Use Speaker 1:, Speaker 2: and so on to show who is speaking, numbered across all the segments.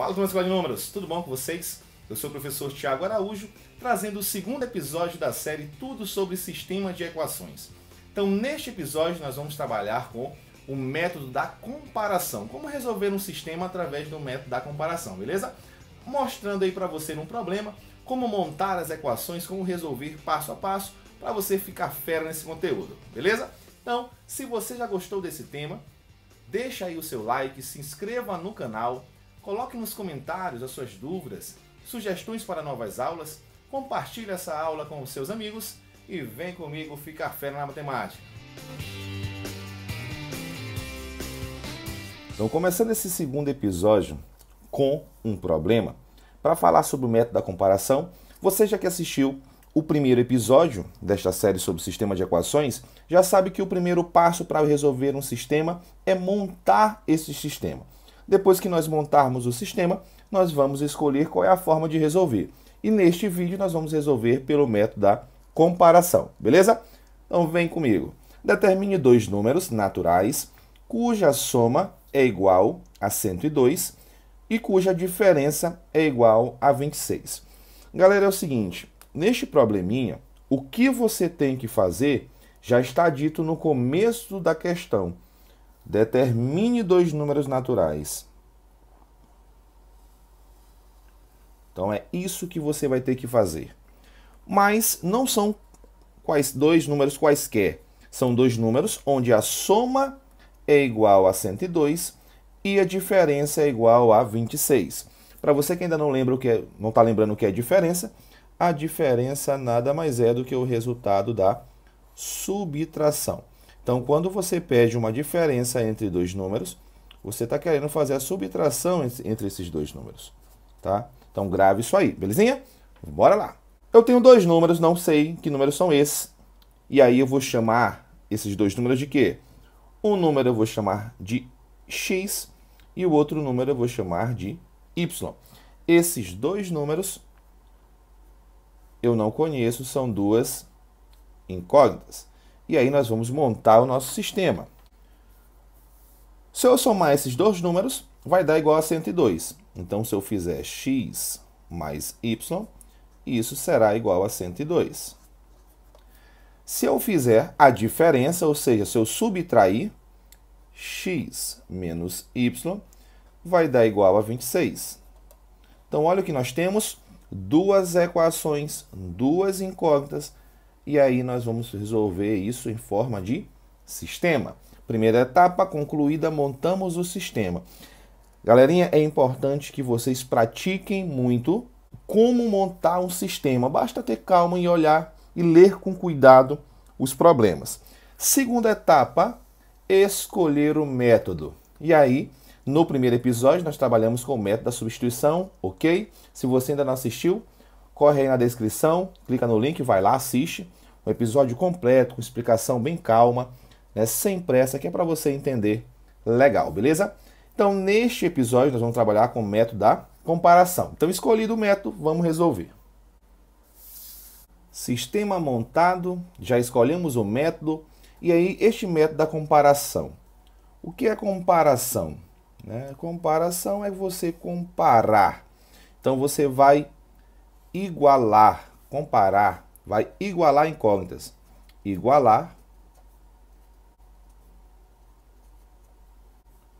Speaker 1: Fala, Escola de números, tudo bom com vocês? Eu sou o professor Tiago Araújo, trazendo o segundo episódio da série Tudo sobre Sistema de Equações. Então, neste episódio, nós vamos trabalhar com o método da comparação. Como resolver um sistema através do método da comparação, beleza? Mostrando aí para você um problema como montar as equações, como resolver passo a passo para você ficar fera nesse conteúdo, beleza? Então, se você já gostou desse tema, deixa aí o seu like, se inscreva no canal, Coloque nos comentários as suas dúvidas, sugestões para novas aulas, compartilhe essa aula com os seus amigos e vem comigo ficar fera na matemática. Então, começando esse segundo episódio com um problema, para falar sobre o método da comparação, você já que assistiu o primeiro episódio desta série sobre o sistema de equações, já sabe que o primeiro passo para resolver um sistema é montar esse sistema. Depois que nós montarmos o sistema, nós vamos escolher qual é a forma de resolver. E neste vídeo nós vamos resolver pelo método da comparação, beleza? Então vem comigo. Determine dois números naturais cuja soma é igual a 102 e cuja diferença é igual a 26. Galera, é o seguinte, neste probleminha, o que você tem que fazer já está dito no começo da questão. Determine dois números naturais Então é isso que você vai ter que fazer. Mas não são quais dois números quaisquer. São dois números onde a soma é igual a 102 e a diferença é igual a 26. Para você que ainda não lembra o que é, não está lembrando o que é diferença, a diferença nada mais é do que o resultado da subtração. Então, quando você pede uma diferença entre dois números, você está querendo fazer a subtração entre esses dois números, tá? Então grave isso aí, belezinha? Bora lá. Eu tenho dois números, não sei que números são esses. E aí eu vou chamar esses dois números de quê? Um número eu vou chamar de x e o outro número eu vou chamar de y. Esses dois números eu não conheço, são duas incógnitas. E aí nós vamos montar o nosso sistema. Se eu somar esses dois números, vai dar igual a 102. Então, se eu fizer x mais y, isso será igual a 102. Se eu fizer a diferença, ou seja, se eu subtrair x menos y, vai dar igual a 26. Então, olha o que nós temos, duas equações, duas incógnitas, e aí nós vamos resolver isso em forma de sistema. Primeira etapa concluída, montamos o sistema. Galerinha, é importante que vocês pratiquem muito como montar um sistema. Basta ter calma e olhar e ler com cuidado os problemas. Segunda etapa, escolher o método. E aí, no primeiro episódio, nós trabalhamos com o método da substituição, ok? Se você ainda não assistiu, corre aí na descrição, clica no link, vai lá, assiste. Um episódio completo, com explicação bem calma, né? sem pressa, que é para você entender legal, beleza? Então, neste episódio, nós vamos trabalhar com o método da comparação. Então, escolhido o método, vamos resolver. Sistema montado, já escolhemos o método, e aí este método da comparação. O que é comparação? Né? Comparação é você comparar. Então, você vai igualar, comparar, vai igualar incógnitas. Igualar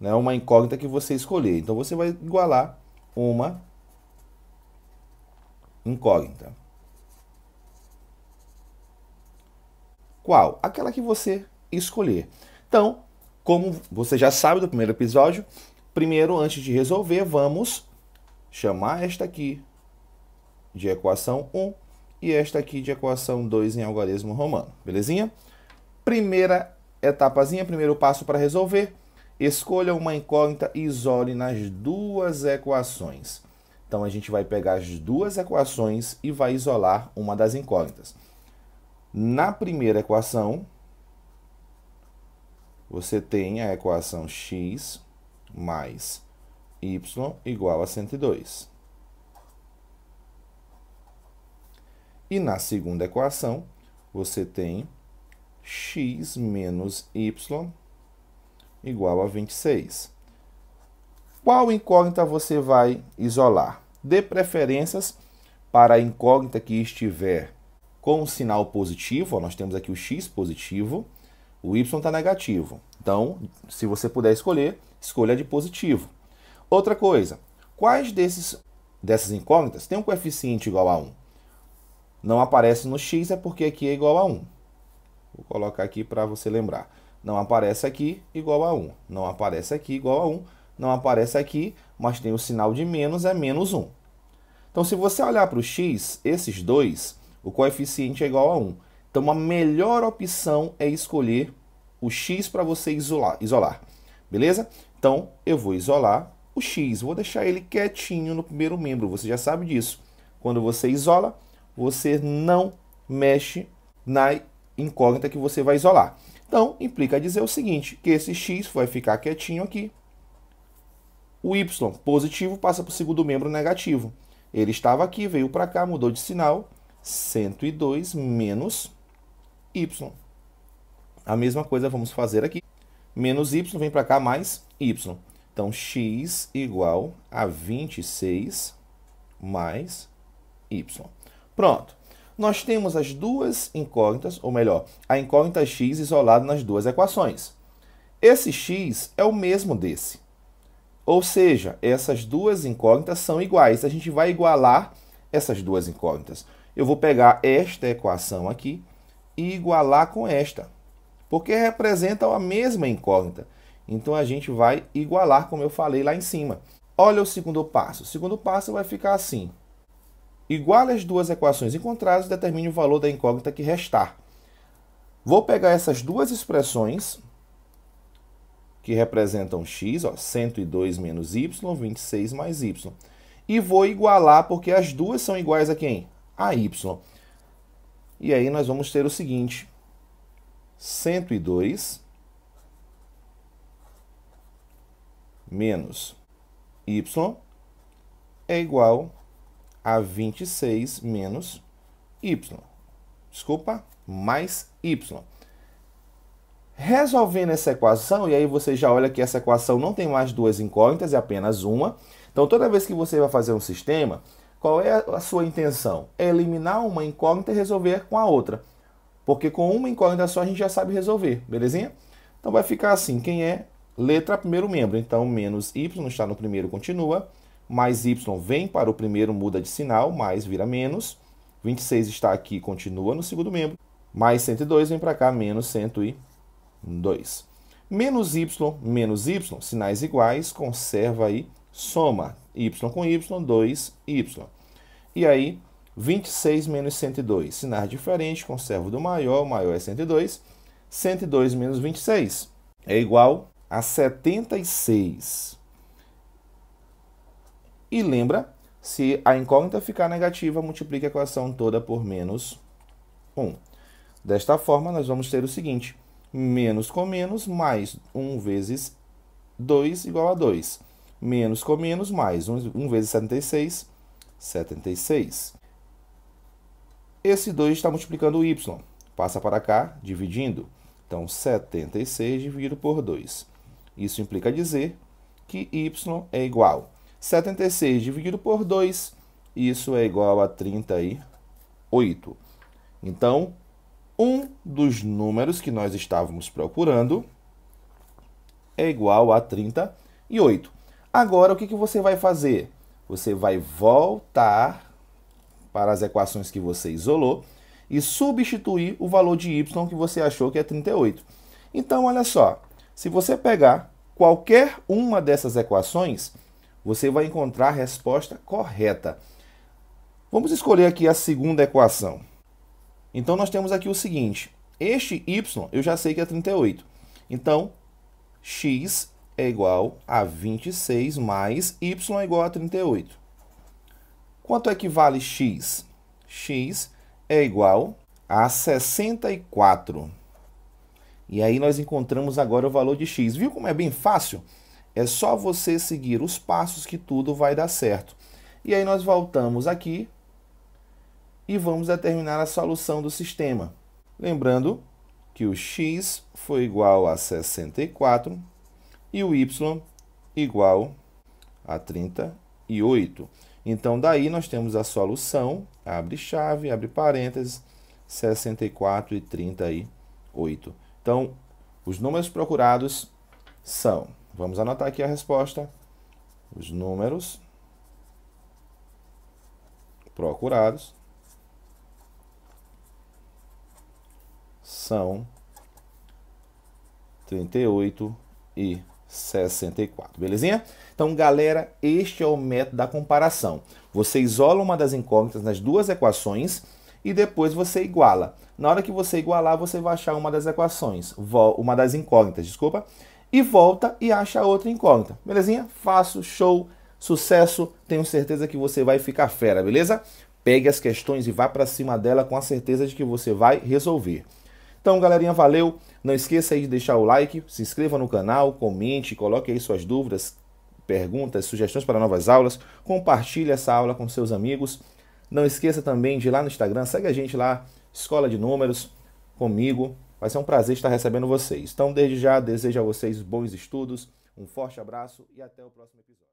Speaker 1: né, uma incógnita que você escolher. Então você vai igualar uma incógnita. Qual? Aquela que você escolher. Então, como você já sabe do primeiro episódio, primeiro, antes de resolver, vamos chamar esta aqui de equação 1 e esta aqui de equação 2 em algarismo romano, belezinha? Primeira etapazinha, primeiro passo para resolver, Escolha uma incógnita e isole nas duas equações. Então, a gente vai pegar as duas equações e vai isolar uma das incógnitas. Na primeira equação, você tem a equação x mais y igual a 102. E na segunda equação, você tem x menos y igual a 26. Qual incógnita você vai isolar? Dê preferências para a incógnita que estiver com o sinal positivo, ó, nós temos aqui o x positivo, o y está negativo. Então, se você puder escolher, escolha de positivo. Outra coisa, quais desses, dessas incógnitas têm um coeficiente igual a 1? Não aparece no x, é porque aqui é igual a 1. Vou colocar aqui para você lembrar. Não aparece aqui igual a 1. Não aparece aqui igual a 1. Não aparece aqui, mas tem o sinal de menos, é menos 1. Então, se você olhar para o x, esses dois, o coeficiente é igual a 1. Então, a melhor opção é escolher o x para você isolar, isolar. Beleza? Então, eu vou isolar o x. Vou deixar ele quietinho no primeiro membro. Você já sabe disso. Quando você isola, você não mexe na incógnita que você vai isolar. Então, implica dizer o seguinte, que esse x vai ficar quietinho aqui. O y positivo passa para o segundo membro negativo. Ele estava aqui, veio para cá, mudou de sinal. 102 menos y. A mesma coisa vamos fazer aqui. Menos y vem para cá, mais y. Então, x igual a 26 mais y. Pronto nós temos as duas incógnitas, ou melhor, a incógnita x isolada nas duas equações. Esse x é o mesmo desse. Ou seja, essas duas incógnitas são iguais. A gente vai igualar essas duas incógnitas. Eu vou pegar esta equação aqui e igualar com esta, porque representam a mesma incógnita. Então a gente vai igualar, como eu falei lá em cima. Olha o segundo passo. O segundo passo vai ficar assim. Iguale as duas equações encontradas e determine o valor da incógnita que restar. Vou pegar essas duas expressões, que representam x, ó, 102 menos y, 26 mais y. E vou igualar, porque as duas são iguais a quem? A y. E aí nós vamos ter o seguinte, 102 menos y é igual a26 menos Y. Desculpa, mais Y. Resolvendo essa equação, e aí você já olha que essa equação não tem mais duas incógnitas, é apenas uma. Então, toda vez que você vai fazer um sistema, qual é a sua intenção? É eliminar uma incógnita e resolver com a outra. Porque com uma incógnita só a gente já sabe resolver, belezinha? Então vai ficar assim, quem é? Letra primeiro membro. Então, menos y está no primeiro, continua mais y vem para o primeiro, muda de sinal, mais vira menos. 26 está aqui, continua no segundo membro. Mais 102 vem para cá, menos 102. Menos y, menos y, sinais iguais, conserva aí, soma. y com y, 2y. E aí, 26 menos 102, sinais diferentes, conserva o do maior, o maior é 102. 102 menos 26 é igual a 76. E lembra, se a incógnita ficar negativa, multiplique a equação toda por menos 1. Desta forma, nós vamos ter o seguinte, menos com menos mais 1 vezes 2 igual a 2. Menos com menos mais 1, 1 vezes 76, 76. Esse 2 está multiplicando o y. Passa para cá, dividindo. Então, 76 dividido por 2. Isso implica dizer que y é igual 76 dividido por 2, isso é igual a 38. Então, um dos números que nós estávamos procurando é igual a 38. Agora, o que, que você vai fazer? Você vai voltar para as equações que você isolou e substituir o valor de y que você achou que é 38. Então, olha só, se você pegar qualquer uma dessas equações, você vai encontrar a resposta correta. Vamos escolher aqui a segunda equação. Então, nós temos aqui o seguinte. Este y, eu já sei que é 38. Então, x é igual a 26 mais y é igual a 38. Quanto equivale é x? x é igual a 64. E aí nós encontramos agora o valor de x. Viu como é bem fácil? É só você seguir os passos que tudo vai dar certo. E aí nós voltamos aqui e vamos determinar a solução do sistema. Lembrando que o x foi igual a 64 e o y igual a 38. Então, daí nós temos a solução, abre chave, abre parênteses, 64 e 38. Então, os números procurados são Vamos anotar aqui a resposta. Os números procurados são 38 e 64, belezinha? Então, galera, este é o método da comparação. Você isola uma das incógnitas nas duas equações e depois você iguala. Na hora que você igualar, você vai achar uma das equações, uma das incógnitas, desculpa, e volta e acha outra incógnita. Belezinha? faço show, sucesso. Tenho certeza que você vai ficar fera, beleza? Pegue as questões e vá para cima dela com a certeza de que você vai resolver. Então, galerinha, valeu. Não esqueça aí de deixar o like, se inscreva no canal, comente, coloque aí suas dúvidas, perguntas, sugestões para novas aulas. Compartilhe essa aula com seus amigos. Não esqueça também de ir lá no Instagram, segue a gente lá, Escola de Números, comigo, Vai ser é um prazer estar recebendo vocês. Então, desde já, desejo a vocês bons estudos, um forte abraço e até o próximo episódio.